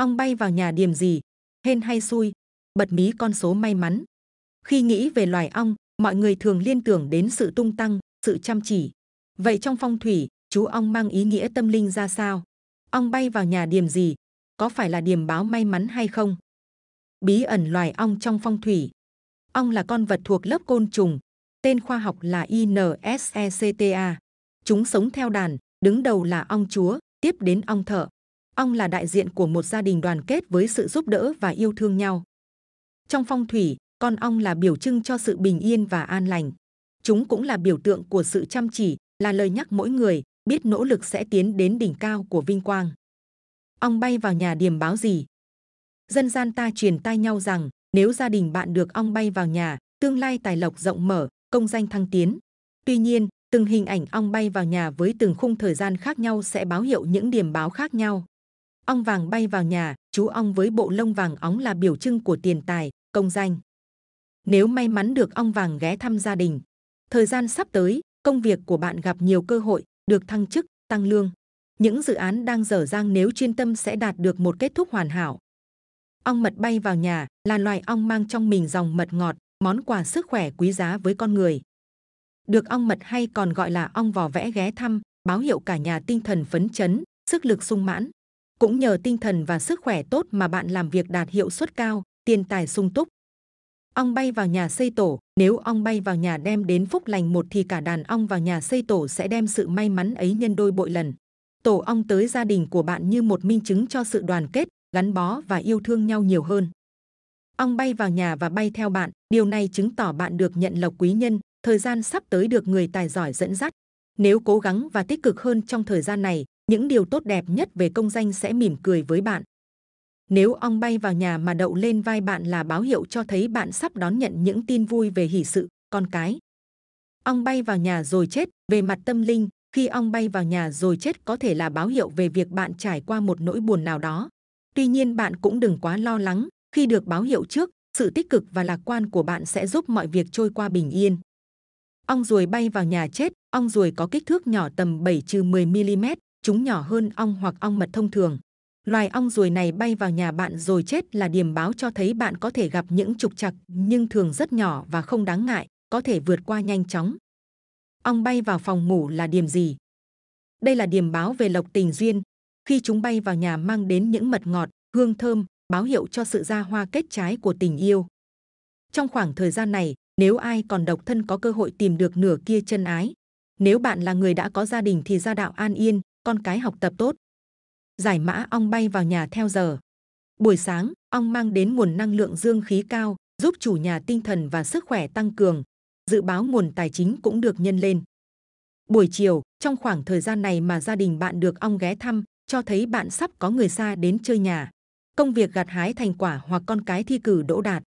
ong bay vào nhà điểm gì, hên hay xui, bật mí con số may mắn. Khi nghĩ về loài ong, mọi người thường liên tưởng đến sự tung tăng, sự chăm chỉ. Vậy trong phong thủy, chú ong mang ý nghĩa tâm linh ra sao? Ong bay vào nhà điểm gì? Có phải là điểm báo may mắn hay không? Bí ẩn loài ong trong phong thủy. Ong là con vật thuộc lớp côn trùng, tên khoa học là Insecta. Chúng sống theo đàn, đứng đầu là ong chúa, tiếp đến ong thợ, Ong là đại diện của một gia đình đoàn kết với sự giúp đỡ và yêu thương nhau. Trong phong thủy, con ong là biểu trưng cho sự bình yên và an lành. Chúng cũng là biểu tượng của sự chăm chỉ, là lời nhắc mỗi người biết nỗ lực sẽ tiến đến đỉnh cao của vinh quang. Ong bay vào nhà điềm báo gì? Dân gian ta truyền tai nhau rằng nếu gia đình bạn được ong bay vào nhà, tương lai tài lộc rộng mở, công danh thăng tiến. Tuy nhiên, từng hình ảnh ong bay vào nhà với từng khung thời gian khác nhau sẽ báo hiệu những điểm báo khác nhau. Ong vàng bay vào nhà, chú ong với bộ lông vàng óng là biểu trưng của tiền tài, công danh. Nếu may mắn được ong vàng ghé thăm gia đình, thời gian sắp tới, công việc của bạn gặp nhiều cơ hội, được thăng chức, tăng lương. Những dự án đang dở dang nếu chuyên tâm sẽ đạt được một kết thúc hoàn hảo. Ong mật bay vào nhà là loài ong mang trong mình dòng mật ngọt, món quà sức khỏe quý giá với con người. Được ong mật hay còn gọi là ong vò vẽ ghé thăm, báo hiệu cả nhà tinh thần phấn chấn, sức lực sung mãn. Cũng nhờ tinh thần và sức khỏe tốt mà bạn làm việc đạt hiệu suất cao, tiền tài sung túc. Ong bay vào nhà xây tổ, nếu ong bay vào nhà đem đến phúc lành một thì cả đàn ong vào nhà xây tổ sẽ đem sự may mắn ấy nhân đôi bội lần. Tổ ong tới gia đình của bạn như một minh chứng cho sự đoàn kết, gắn bó và yêu thương nhau nhiều hơn. Ong bay vào nhà và bay theo bạn, điều này chứng tỏ bạn được nhận lộc quý nhân, thời gian sắp tới được người tài giỏi dẫn dắt. Nếu cố gắng và tích cực hơn trong thời gian này, những điều tốt đẹp nhất về công danh sẽ mỉm cười với bạn. Nếu ong bay vào nhà mà đậu lên vai bạn là báo hiệu cho thấy bạn sắp đón nhận những tin vui về hỷ sự, con cái. Ong bay vào nhà rồi chết, về mặt tâm linh, khi ong bay vào nhà rồi chết có thể là báo hiệu về việc bạn trải qua một nỗi buồn nào đó. Tuy nhiên bạn cũng đừng quá lo lắng, khi được báo hiệu trước, sự tích cực và lạc quan của bạn sẽ giúp mọi việc trôi qua bình yên. Ong ruồi bay vào nhà chết, ong ruồi có kích thước nhỏ tầm 7 trừ 10 mm, chúng nhỏ hơn ong hoặc ong mật thông thường. Loài ong ruồi này bay vào nhà bạn rồi chết là điềm báo cho thấy bạn có thể gặp những trục trặc nhưng thường rất nhỏ và không đáng ngại, có thể vượt qua nhanh chóng. Ong bay vào phòng ngủ là điềm gì? Đây là điềm báo về lộc tình duyên. Khi chúng bay vào nhà mang đến những mật ngọt, hương thơm, báo hiệu cho sự ra hoa kết trái của tình yêu. Trong khoảng thời gian này, nếu ai còn độc thân có cơ hội tìm được nửa kia chân ái. Nếu bạn là người đã có gia đình thì gia đạo an yên, con cái học tập tốt. Giải mã ong bay vào nhà theo giờ. Buổi sáng, ong mang đến nguồn năng lượng dương khí cao, giúp chủ nhà tinh thần và sức khỏe tăng cường. Dự báo nguồn tài chính cũng được nhân lên. Buổi chiều, trong khoảng thời gian này mà gia đình bạn được ong ghé thăm, cho thấy bạn sắp có người xa đến chơi nhà. Công việc gặt hái thành quả hoặc con cái thi cử đỗ đạt.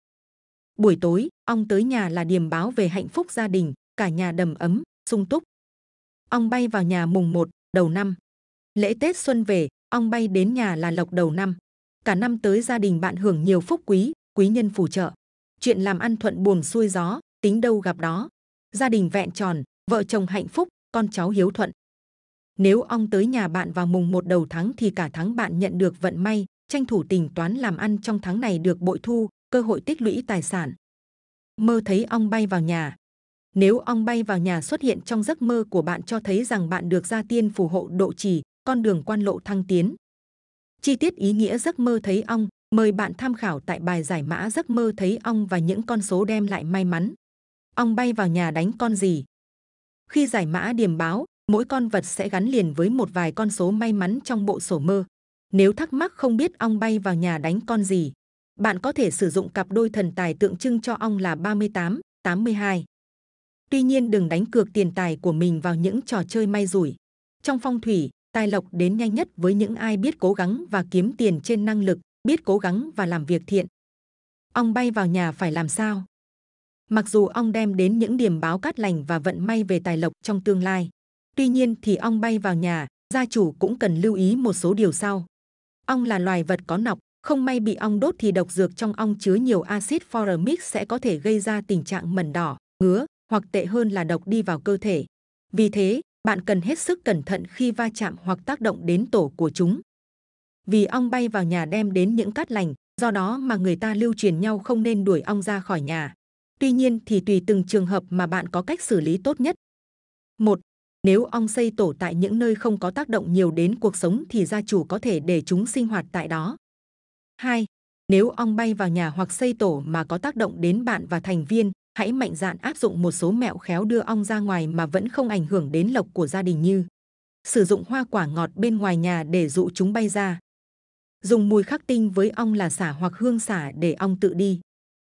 Buổi tối, ong tới nhà là điềm báo về hạnh phúc gia đình, cả nhà đầm ấm, sung túc. Ong bay vào nhà mùng 1, đầu năm. Lễ Tết xuân về, ong bay đến nhà là lộc đầu năm. Cả năm tới gia đình bạn hưởng nhiều phúc quý, quý nhân phù trợ. Chuyện làm ăn thuận buồm xuôi gió, tính đâu gặp đó. Gia đình vẹn tròn, vợ chồng hạnh phúc, con cháu hiếu thuận. Nếu ong tới nhà bạn vào mùng 1 đầu tháng thì cả tháng bạn nhận được vận may, tranh thủ tính toán làm ăn trong tháng này được bội thu, cơ hội tích lũy tài sản. Mơ thấy ong bay vào nhà, nếu ong bay vào nhà xuất hiện trong giấc mơ của bạn cho thấy rằng bạn được gia tiên phù hộ độ trì, con đường quan lộ thăng tiến. Chi tiết ý nghĩa giấc mơ thấy ong, mời bạn tham khảo tại bài giải mã giấc mơ thấy ong và những con số đem lại may mắn. Ong bay vào nhà đánh con gì? Khi giải mã điểm báo, mỗi con vật sẽ gắn liền với một vài con số may mắn trong bộ sổ mơ. Nếu thắc mắc không biết ong bay vào nhà đánh con gì, bạn có thể sử dụng cặp đôi thần tài tượng trưng cho ong là 38, 82. Tuy nhiên đừng đánh cược tiền tài của mình vào những trò chơi may rủi. Trong phong thủy, tài lộc đến nhanh nhất với những ai biết cố gắng và kiếm tiền trên năng lực, biết cố gắng và làm việc thiện. Ong bay vào nhà phải làm sao? Mặc dù ong đem đến những điểm báo cát lành và vận may về tài lộc trong tương lai, tuy nhiên thì ong bay vào nhà, gia chủ cũng cần lưu ý một số điều sau. Ong là loài vật có nọc, không may bị ong đốt thì độc dược trong ong chứa nhiều axit formic sẽ có thể gây ra tình trạng mẩn đỏ, ngứa, hoặc tệ hơn là độc đi vào cơ thể. Vì thế, bạn cần hết sức cẩn thận khi va chạm hoặc tác động đến tổ của chúng. Vì ong bay vào nhà đem đến những cát lành, do đó mà người ta lưu truyền nhau không nên đuổi ong ra khỏi nhà. Tuy nhiên thì tùy từng trường hợp mà bạn có cách xử lý tốt nhất. 1. Nếu ong xây tổ tại những nơi không có tác động nhiều đến cuộc sống thì gia chủ có thể để chúng sinh hoạt tại đó. 2. Nếu ong bay vào nhà hoặc xây tổ mà có tác động đến bạn và thành viên hãy mạnh dạn áp dụng một số mẹo khéo đưa ong ra ngoài mà vẫn không ảnh hưởng đến lộc của gia đình như sử dụng hoa quả ngọt bên ngoài nhà để dụ chúng bay ra. Dùng mùi khắc tinh với ong là xả hoặc hương xả để ong tự đi.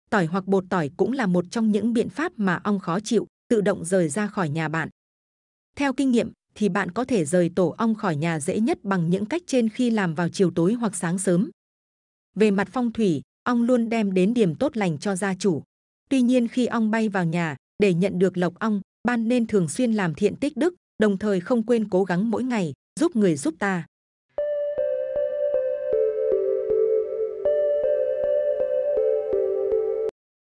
Tỏi hoặc bột tỏi cũng là một trong những biện pháp mà ong khó chịu, tự động rời ra khỏi nhà bạn. Theo kinh nghiệm thì bạn có thể rời tổ ong khỏi nhà dễ nhất bằng những cách trên khi làm vào chiều tối hoặc sáng sớm. Về mặt phong thủy, ong luôn đem đến điểm tốt lành cho gia chủ. Tuy nhiên khi ong bay vào nhà, để nhận được lộc ong, ban nên thường xuyên làm thiện tích đức, đồng thời không quên cố gắng mỗi ngày giúp người giúp ta.